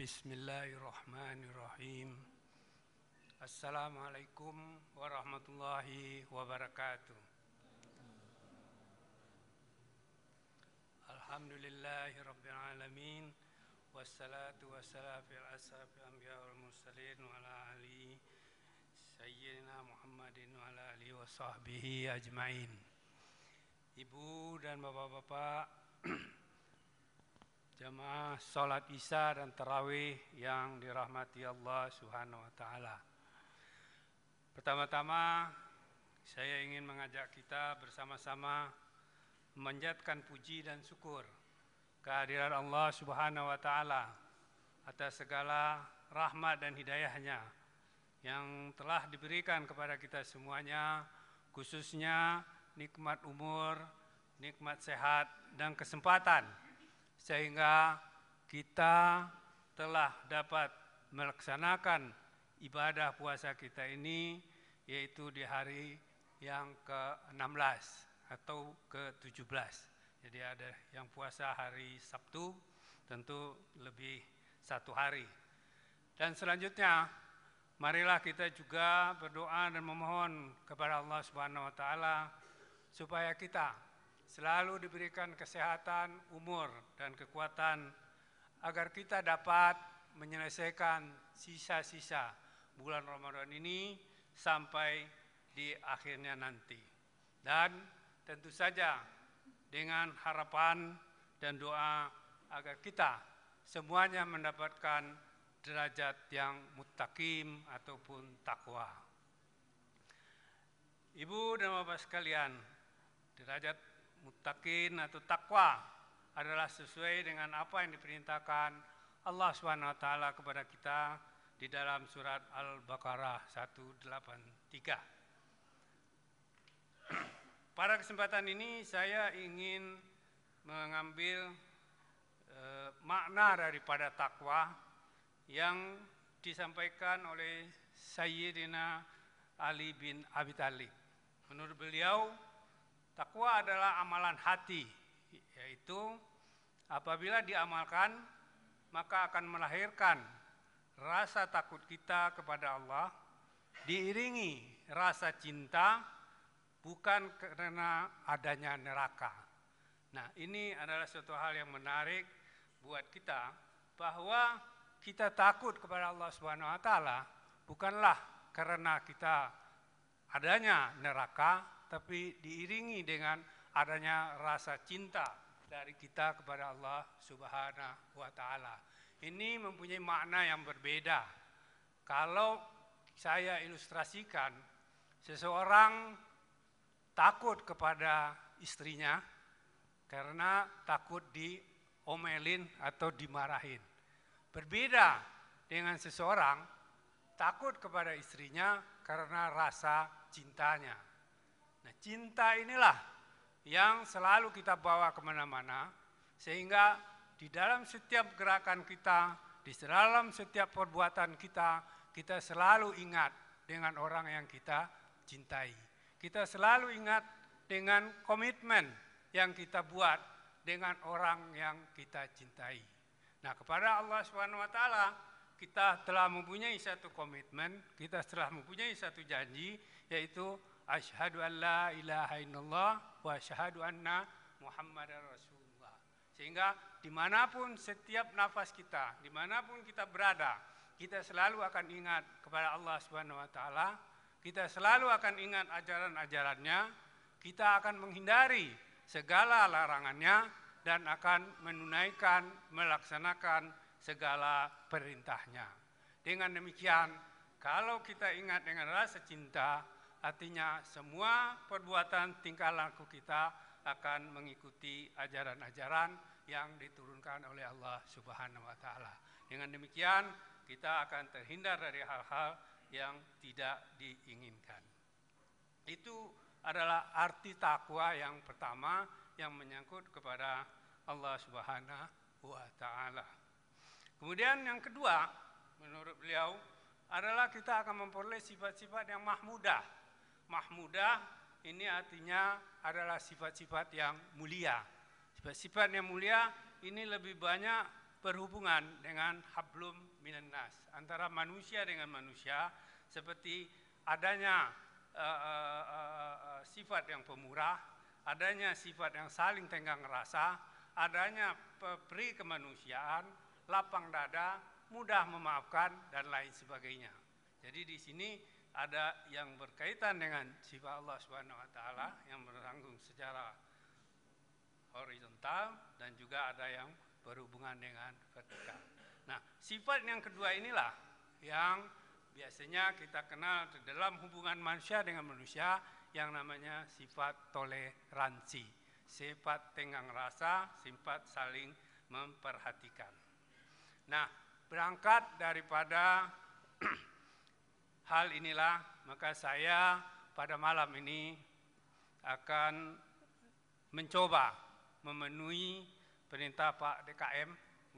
Bismillahirrahmanirrahim. Assalamualaikum warahmatullahi wabarakatuh. Alhamdulillahirrabbilalamin. Wassalatu wassalamu ala ashabil anbiya wal mursalin wa ala ali sayyidina Muhammadin wa ala alihi wa sahbihi ajmain. Ibu dan bapak-bapak Jemaah sholat Isya dan terawih yang dirahmati Allah Subhanahu wa taala. Pertama-tama saya ingin mengajak kita bersama-sama menjatkan puji dan syukur kehadiran Allah Subhanahu wa taala atas segala rahmat dan hidayahnya yang telah diberikan kepada kita semuanya khususnya nikmat umur, nikmat sehat dan kesempatan sehingga kita telah dapat melaksanakan ibadah puasa kita ini yaitu di hari yang ke-16 atau ke-17. Jadi ada yang puasa hari Sabtu tentu lebih satu hari. Dan selanjutnya marilah kita juga berdoa dan memohon kepada Allah Subhanahu wa taala supaya kita selalu diberikan kesehatan, umur, dan kekuatan agar kita dapat menyelesaikan sisa-sisa bulan Ramadan ini sampai di akhirnya nanti. Dan tentu saja dengan harapan dan doa agar kita semuanya mendapatkan derajat yang mutakim ataupun takwa. Ibu dan Bapak sekalian, derajat muttaqin atau takwa adalah sesuai dengan apa yang diperintahkan Allah swt kepada kita di dalam surat Al-Baqarah 183. Pada kesempatan ini saya ingin mengambil e, makna daripada takwa yang disampaikan oleh Sayyidina Ali bin Abi Thalib. Menurut beliau, Takwa adalah amalan hati, yaitu apabila diamalkan maka akan melahirkan rasa takut kita kepada Allah diiringi rasa cinta bukan karena adanya neraka. Nah, ini adalah suatu hal yang menarik buat kita bahwa kita takut kepada Allah Subhanahu wa taala bukanlah karena kita adanya neraka tapi diiringi dengan adanya rasa cinta dari kita kepada Allah Subhanahu wa taala. Ini mempunyai makna yang berbeda. Kalau saya ilustrasikan seseorang takut kepada istrinya karena takut diomelin atau dimarahin. Berbeda dengan seseorang takut kepada istrinya karena rasa cintanya Nah cinta inilah yang selalu kita bawa kemana-mana sehingga di dalam setiap gerakan kita, di dalam setiap perbuatan kita, kita selalu ingat dengan orang yang kita cintai. Kita selalu ingat dengan komitmen yang kita buat dengan orang yang kita cintai. Nah, kepada Allah Subhanahu wa taala kita telah mempunyai satu komitmen, kita telah mempunyai satu janji yaitu Ashadu an la ilaha illallah wa ashadu anna Muhammad rasulullah. Sehingga dimanapun setiap nafas kita, dimanapun kita berada, kita selalu akan ingat kepada Allah Subhanahu wa taala, kita selalu akan ingat ajaran-ajarannya, kita akan menghindari segala larangannya dan akan menunaikan, melaksanakan segala perintahnya. Dengan demikian, kalau kita ingat dengan rasa cinta, Artinya semua perbuatan tingkah laku kita akan mengikuti ajaran-ajaran yang diturunkan oleh Allah Subhanahu wa taala. Dengan demikian kita akan terhindar dari hal-hal yang tidak diinginkan. Itu adalah arti takwa yang pertama yang menyangkut kepada Allah Subhanahu wa taala. Kemudian yang kedua menurut beliau adalah kita akan memperoleh sifat-sifat yang mahmudah mahmudah ini artinya adalah sifat-sifat yang mulia. Sifat-sifat yang mulia ini lebih banyak berhubungan dengan hablum minannas, antara manusia dengan manusia seperti adanya uh, uh, uh, sifat yang pemurah, adanya sifat yang saling tenggang rasa, adanya peri kemanusiaan, lapang dada, mudah memaafkan dan lain sebagainya. Jadi di sini ada yang berkaitan dengan sifat Allah Subhanahu wa taala yang merangkum secara horizontal dan juga ada yang berhubungan dengan vertikal. Nah, sifat yang kedua inilah yang biasanya kita kenal dalam hubungan manusia dengan manusia yang namanya sifat toleransi, sifat tenggang rasa, sifat saling memperhatikan. Nah, berangkat daripada hal inilah maka saya pada malam ini akan mencoba memenuhi perintah Pak DKM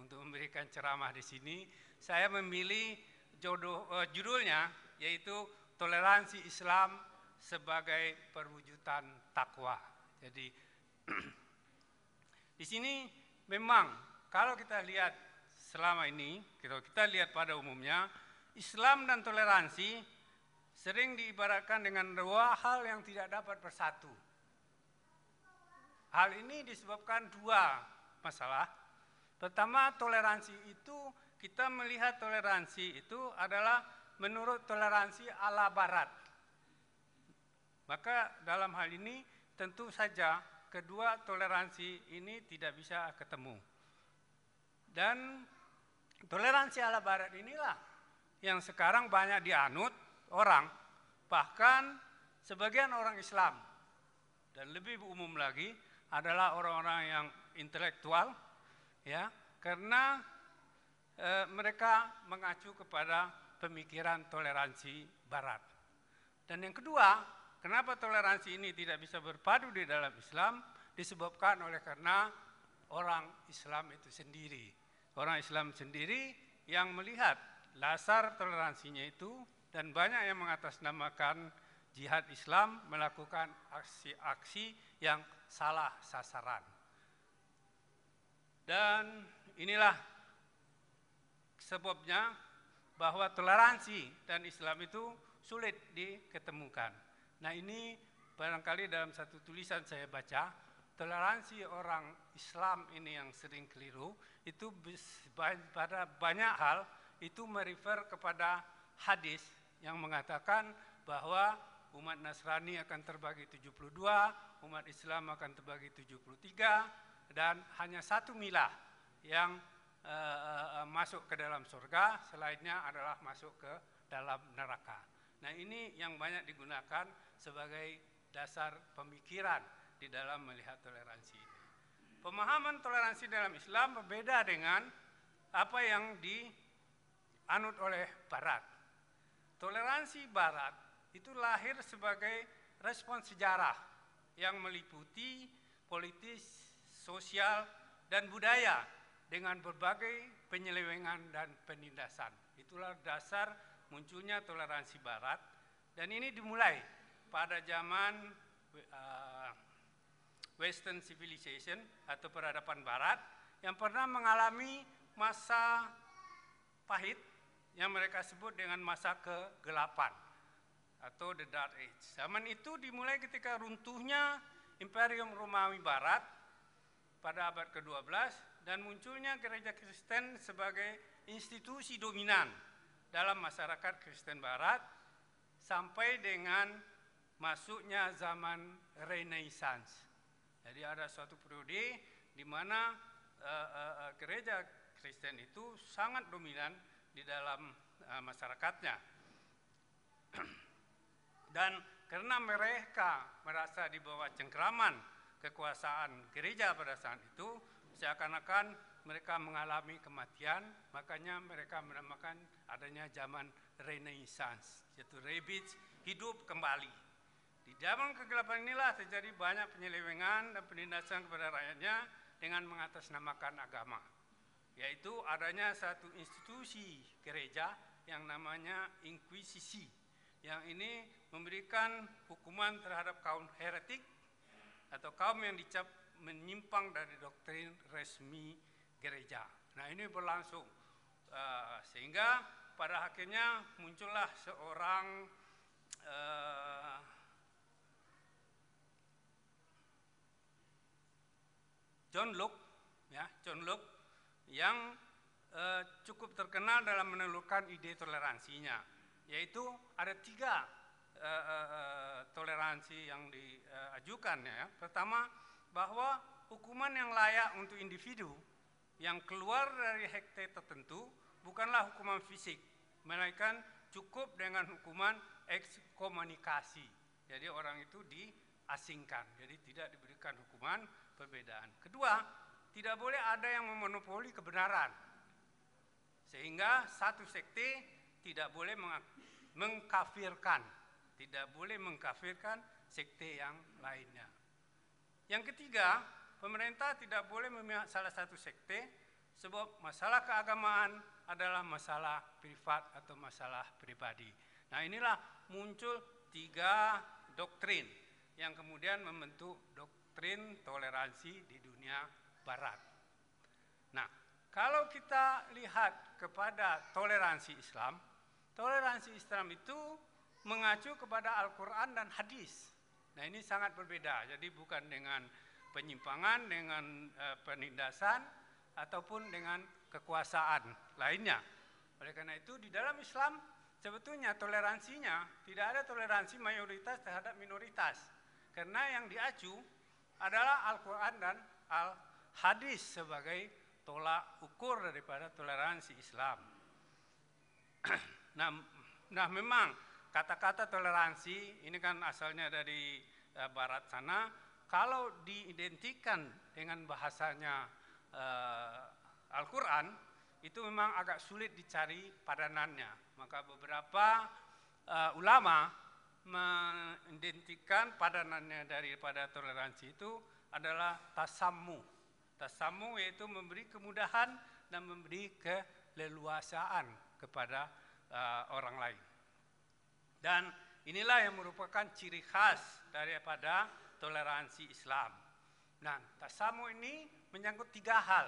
untuk memberikan ceramah di sini. Saya memilih jodoh, eh, judulnya yaitu toleransi Islam sebagai perwujudan takwa. Jadi di sini memang kalau kita lihat selama ini, kalau kita lihat pada umumnya Islam dan toleransi sering diibaratkan dengan dua hal yang tidak dapat bersatu. Hal ini disebabkan dua masalah. Pertama, toleransi itu kita melihat toleransi itu adalah menurut toleransi ala barat. Maka dalam hal ini tentu saja kedua toleransi ini tidak bisa ketemu. Dan toleransi ala barat inilah yang sekarang banyak dianut orang, bahkan sebagian orang Islam. Dan lebih umum lagi adalah orang-orang yang intelektual, ya, karena e, mereka mengacu kepada pemikiran toleransi Barat. Dan yang kedua, kenapa toleransi ini tidak bisa berpadu di dalam Islam? Disebabkan oleh karena orang Islam itu sendiri, orang Islam sendiri yang melihat dasar toleransinya itu dan banyak yang mengatasnamakan jihad Islam melakukan aksi-aksi yang salah sasaran. Dan inilah sebabnya bahwa toleransi dan Islam itu sulit diketemukan. Nah ini barangkali dalam satu tulisan saya baca, toleransi orang Islam ini yang sering keliru, itu pada banyak hal itu merefer kepada hadis yang mengatakan bahwa umat Nasrani akan terbagi 72, umat Islam akan terbagi 73 dan hanya satu milah yang e, e, masuk ke dalam surga, selainnya adalah masuk ke dalam neraka. Nah, ini yang banyak digunakan sebagai dasar pemikiran di dalam melihat toleransi Pemahaman toleransi dalam Islam berbeda dengan apa yang di dianut oleh Barat. Toleransi Barat itu lahir sebagai respon sejarah yang meliputi politis, sosial, dan budaya dengan berbagai penyelewengan dan penindasan. Itulah dasar munculnya toleransi Barat dan ini dimulai pada zaman uh, Western Civilization atau peradaban Barat yang pernah mengalami masa pahit yang mereka sebut dengan masa kegelapan atau the dark age. Zaman itu dimulai ketika runtuhnya Imperium Romawi Barat pada abad ke-12 dan munculnya gereja Kristen sebagai institusi dominan dalam masyarakat Kristen Barat sampai dengan masuknya zaman Renaissance. Jadi ada suatu periode di mana uh, uh, gereja Kristen itu sangat dominan di dalam uh, masyarakatnya. Dan karena mereka merasa di bawah cengkraman kekuasaan gereja pada saat itu, seakan-akan mereka mengalami kematian, makanya mereka menamakan adanya zaman Renaissance, yaitu Rebit hidup kembali. Di zaman kegelapan inilah terjadi banyak penyelewengan dan penindasan kepada rakyatnya dengan mengatasnamakan agama yaitu adanya satu institusi gereja yang namanya inkuisisi yang ini memberikan hukuman terhadap kaum heretik atau kaum yang dicap menyimpang dari doktrin resmi gereja. Nah ini berlangsung uh, sehingga pada akhirnya muncullah seorang uh, John Locke, ya John Locke yang eh, cukup terkenal dalam menelurkan ide toleransinya, yaitu ada tiga eh, eh, eh toleransi yang diajukan. Eh, ya. Pertama, bahwa hukuman yang layak untuk individu yang keluar dari hekte tertentu bukanlah hukuman fisik, melainkan cukup dengan hukuman ekskomunikasi. Jadi orang itu diasingkan, jadi tidak diberikan hukuman perbedaan. Kedua, tidak boleh ada yang memonopoli kebenaran. Sehingga satu sekte tidak boleh mengkafirkan, tidak boleh mengkafirkan sekte yang lainnya. Yang ketiga, pemerintah tidak boleh memihak salah satu sekte sebab masalah keagamaan adalah masalah privat atau masalah pribadi. Nah, inilah muncul tiga doktrin yang kemudian membentuk doktrin toleransi di dunia Barat. Nah, kalau kita lihat kepada toleransi Islam, toleransi Islam itu mengacu kepada Al-Quran dan hadis. Nah, ini sangat berbeda. Jadi bukan dengan penyimpangan, dengan e, penindasan, ataupun dengan kekuasaan lainnya. Oleh karena itu, di dalam Islam sebetulnya toleransinya tidak ada toleransi mayoritas terhadap minoritas. Karena yang diacu adalah Al-Quran dan al hadis sebagai tolak ukur daripada toleransi Islam. nah, nah memang kata-kata toleransi ini kan asalnya dari uh, barat sana. Kalau diidentikan dengan bahasanya uh, Al-Quran, itu memang agak sulit dicari padanannya. Maka beberapa uh, ulama mengidentikan padanannya daripada toleransi itu adalah tasamu tasamu yaitu memberi kemudahan dan memberi keleluasaan kepada uh, orang lain. Dan inilah yang merupakan ciri khas daripada toleransi Islam. Nah, tasamu ini menyangkut tiga hal,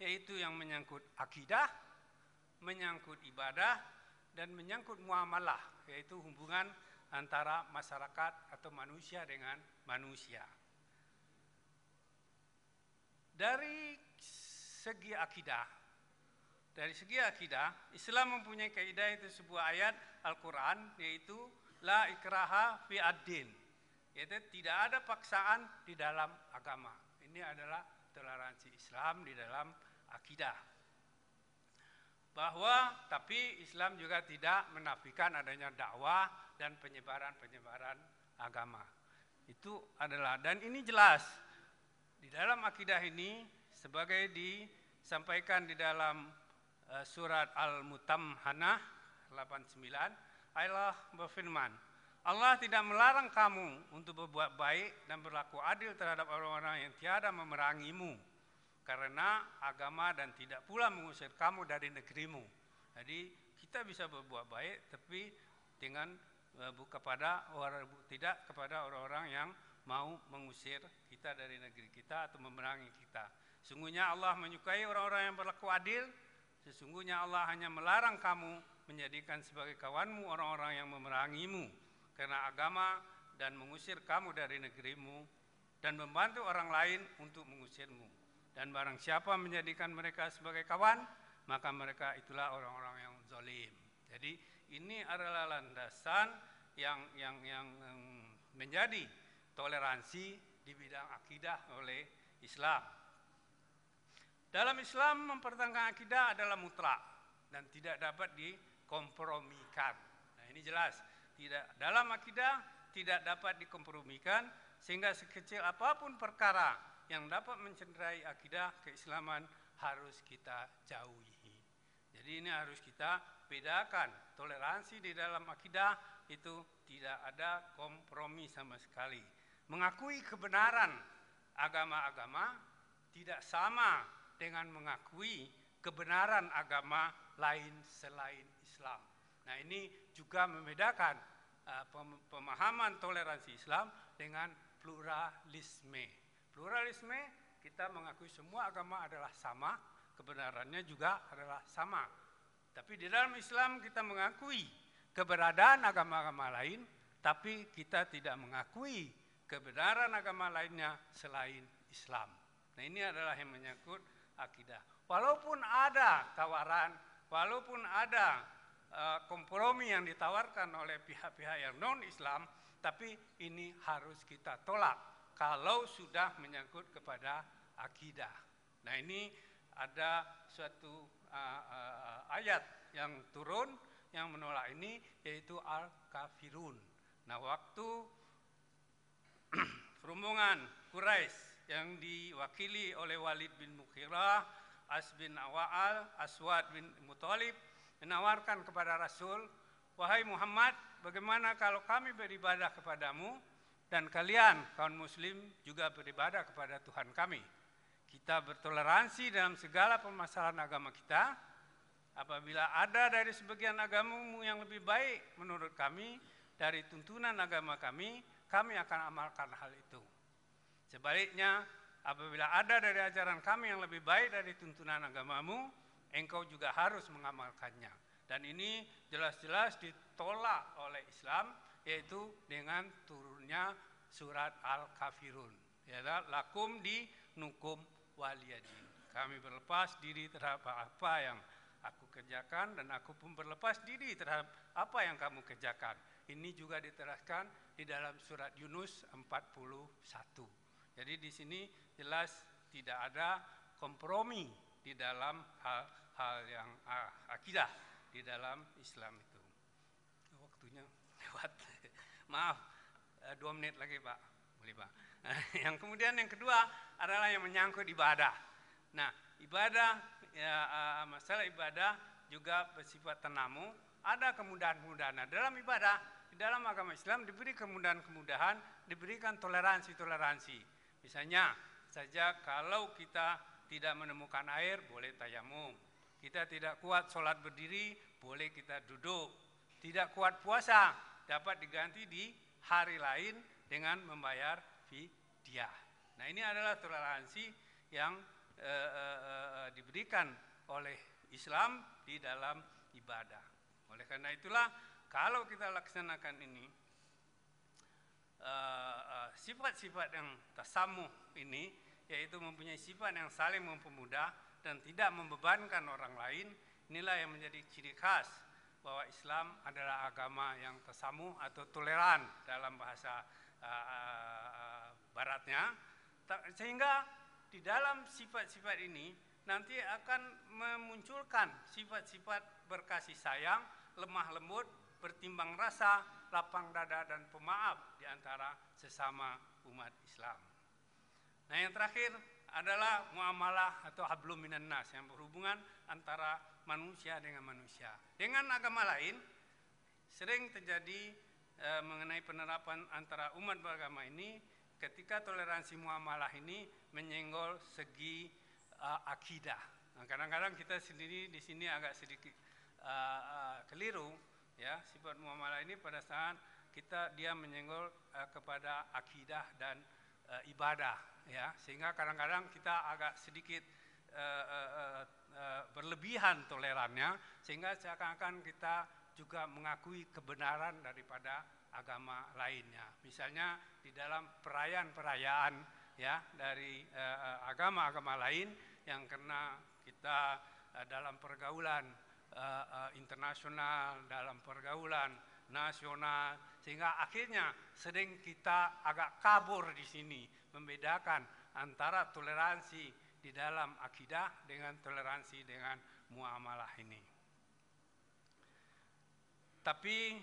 yaitu yang menyangkut akidah, menyangkut ibadah, dan menyangkut muamalah, yaitu hubungan antara masyarakat atau manusia dengan manusia. Dari segi akidah, dari segi akidah, Islam mempunyai kaidah itu sebuah ayat Al-Quran yaitu la ikraha fi ad-din. Yaitu tidak ada paksaan di dalam agama. Ini adalah toleransi Islam di dalam akidah. Bahwa tapi Islam juga tidak menafikan adanya dakwah dan penyebaran-penyebaran agama. Itu adalah dan ini jelas di dalam akidah ini sebagai disampaikan di dalam eh, surat Al-Mutamhanah 89 Allah berfirman Allah tidak melarang kamu untuk berbuat baik dan berlaku adil terhadap orang-orang yang tiada memerangimu karena agama dan tidak pula mengusir kamu dari negerimu. Jadi kita bisa berbuat baik tapi dengan uh, kepada orang tidak kepada orang-orang yang mau mengusir kita dari negeri kita atau memerangi kita. Sungguhnya Allah menyukai orang-orang yang berlaku adil. Sesungguhnya Allah hanya melarang kamu menjadikan sebagai kawanmu orang-orang yang memerangimu karena agama dan mengusir kamu dari negerimu dan membantu orang lain untuk mengusirmu. Dan barang siapa menjadikan mereka sebagai kawan, maka mereka itulah orang-orang yang zalim. Jadi ini adalah landasan yang yang yang menjadi toleransi di bidang akidah oleh Islam. Dalam Islam mempertengkang akidah adalah mutlak dan tidak dapat dikompromikan. Nah, ini jelas, tidak dalam akidah tidak dapat dikompromikan sehingga sekecil apapun perkara yang dapat mencenderai akidah keislaman harus kita jauhi. Jadi ini harus kita bedakan. Toleransi di dalam akidah itu tidak ada kompromi sama sekali Mengakui kebenaran agama-agama tidak sama dengan mengakui kebenaran agama lain selain Islam. Nah, ini juga membedakan eh, pemahaman toleransi Islam dengan pluralisme. Pluralisme kita mengakui semua agama adalah sama, kebenarannya juga adalah sama. Tapi di dalam Islam kita mengakui keberadaan agama-agama lain, tapi kita tidak mengakui kebenaran agama lainnya selain Islam. Nah ini adalah yang menyangkut akidah. Walaupun ada tawaran, walaupun ada uh, kompromi yang ditawarkan oleh pihak-pihak yang non-Islam, tapi ini harus kita tolak kalau sudah menyangkut kepada akidah. Nah ini ada suatu uh, uh, ayat yang turun yang menolak ini yaitu al-kafirun. Nah waktu rombongan Quraisy yang diwakili oleh Walid bin Mukhirah, As bin Awal, Aswad bin Mutalib menawarkan kepada Rasul, "Wahai Muhammad, bagaimana kalau kami beribadah kepadamu dan kalian kaum muslim juga beribadah kepada Tuhan kami? Kita bertoleransi dalam segala permasalahan agama kita. Apabila ada dari sebagian agamamu yang lebih baik menurut kami dari tuntunan agama kami, kami akan amalkan hal itu. Sebaliknya, apabila ada dari ajaran kami yang lebih baik dari tuntunan agamamu, engkau juga harus mengamalkannya. Dan ini jelas-jelas ditolak oleh Islam, yaitu dengan turunnya surat Al-Kafirun. Yaitu lakum di nukum waliyadi. Kami berlepas diri terhadap apa yang aku kerjakan dan aku pun berlepas diri terhadap apa yang kamu kerjakan ini juga diteraskan di dalam surat Yunus 41. Jadi di sini jelas tidak ada kompromi di dalam hal-hal yang ah, akidah di dalam Islam itu. Oh, waktunya lewat. Maaf, eh, dua menit lagi Pak. Boleh Pak. Yang kemudian yang kedua adalah yang menyangkut ibadah. Nah, ibadah, ya, ah, masalah ibadah juga bersifat tenamu, ada kemudahan-kemudahan. Nah, dalam ibadah di dalam agama Islam diberi kemudahan-kemudahan, diberikan toleransi-toleransi. Misalnya saja kalau kita tidak menemukan air, boleh tayamum. Kita tidak kuat sholat berdiri, boleh kita duduk. Tidak kuat puasa, dapat diganti di hari lain dengan membayar fidyah. Nah ini adalah toleransi yang e, e, e, diberikan oleh Islam di dalam ibadah. Oleh karena itulah kalau kita laksanakan ini eh, eh, sifat-sifat uh, uh, yang tasamuh ini yaitu mempunyai sifat yang saling mempermudah dan tidak membebankan orang lain inilah yang menjadi ciri khas bahwa Islam adalah agama yang tasamuh atau toleran dalam bahasa uh, baratnya sehingga di dalam sifat-sifat ini nanti akan memunculkan sifat-sifat berkasih sayang, lemah lembut, bertimbang rasa, lapang dada dan pemaaf di antara sesama umat Islam. Nah, yang terakhir adalah muamalah atau hablum minan nas yang berhubungan antara manusia dengan manusia. Dengan agama lain sering terjadi e, mengenai penerapan antara umat beragama ini ketika toleransi muamalah ini menyenggol segi e, akidah. Nah, kadang-kadang kita sendiri di sini agak sedikit uh, uh, keliru ya sifat muamalah ini pada saat kita dia menyenggol uh, kepada akidah dan uh, ibadah ya sehingga kadang-kadang kita agak sedikit uh, uh, uh, berlebihan tolerannya sehingga seakan-akan kita juga mengakui kebenaran daripada agama lainnya misalnya di dalam perayaan-perayaan ya dari eh, agama-agama uh, lain yang karena kita uh, dalam pergaulan uh, uh, internasional, dalam pergaulan nasional, sehingga akhirnya sering kita agak kabur di sini membedakan antara toleransi di dalam akidah dengan toleransi dengan muamalah ini. Tapi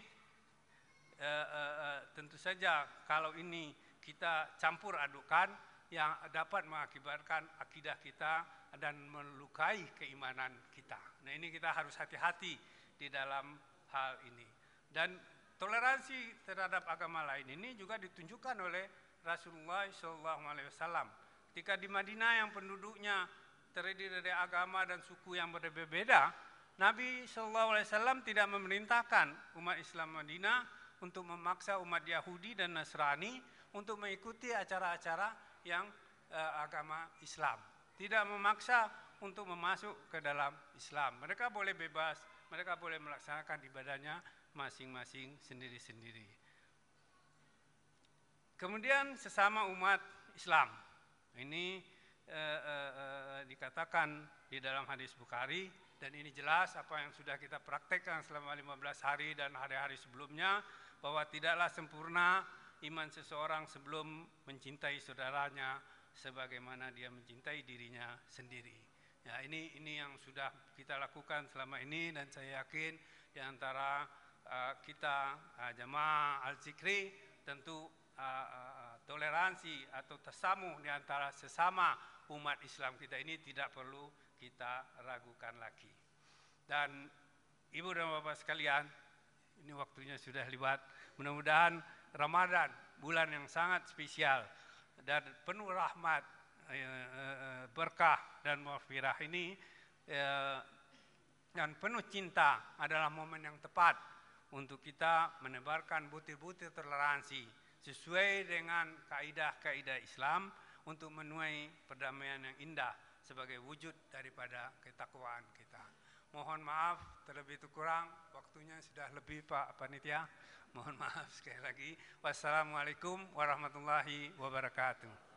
eh, tentu saja kalau ini kita campur adukan yang dapat mengakibatkan akidah kita dan melukai keimanan kita. Nah ini kita harus hati-hati di dalam hal ini. Dan toleransi terhadap agama lain ini juga ditunjukkan oleh Rasulullah SAW. Ketika di Madinah yang penduduknya terdiri dari agama dan suku yang berbeda-beda, Nabi SAW tidak memerintahkan umat Islam Madinah untuk memaksa umat Yahudi dan Nasrani untuk mengikuti acara-acara yang eh, agama Islam tidak memaksa untuk memasuk ke dalam Islam. Mereka boleh bebas, mereka boleh melaksanakan ibadahnya masing-masing sendiri-sendiri. Kemudian sesama umat Islam. Ini eh, eh, eh, dikatakan di dalam hadis Bukhari dan ini jelas apa yang sudah kita praktekkan selama 15 hari dan hari-hari sebelumnya bahwa tidaklah sempurna iman seseorang sebelum mencintai saudaranya sebagaimana dia mencintai dirinya sendiri. Ya, ini ini yang sudah kita lakukan selama ini dan saya yakin di antara uh, kita uh, jemaah Al-Zikri tentu uh, uh, uh toleransi atau tersamu di antara sesama umat Islam kita ini tidak perlu kita ragukan lagi. Dan Ibu dan Bapak sekalian, ini waktunya sudah lewat. Mudah-mudahan Ramadan bulan yang sangat spesial dan penuh rahmat, ya, eh, berkah dan maghfirah ini ya, dan penuh cinta adalah momen yang tepat untuk kita menebarkan butir-butir toleransi sesuai dengan kaidah-kaidah Islam untuk menuai perdamaian yang indah sebagai wujud daripada ketakwaan kita. Mohon maaf terlebih itu kurang waktunya sudah lebih Pak Panitia. Mohon maaf sekali lagi. Wassalamualaikum warahmatullahi wabarakatuh.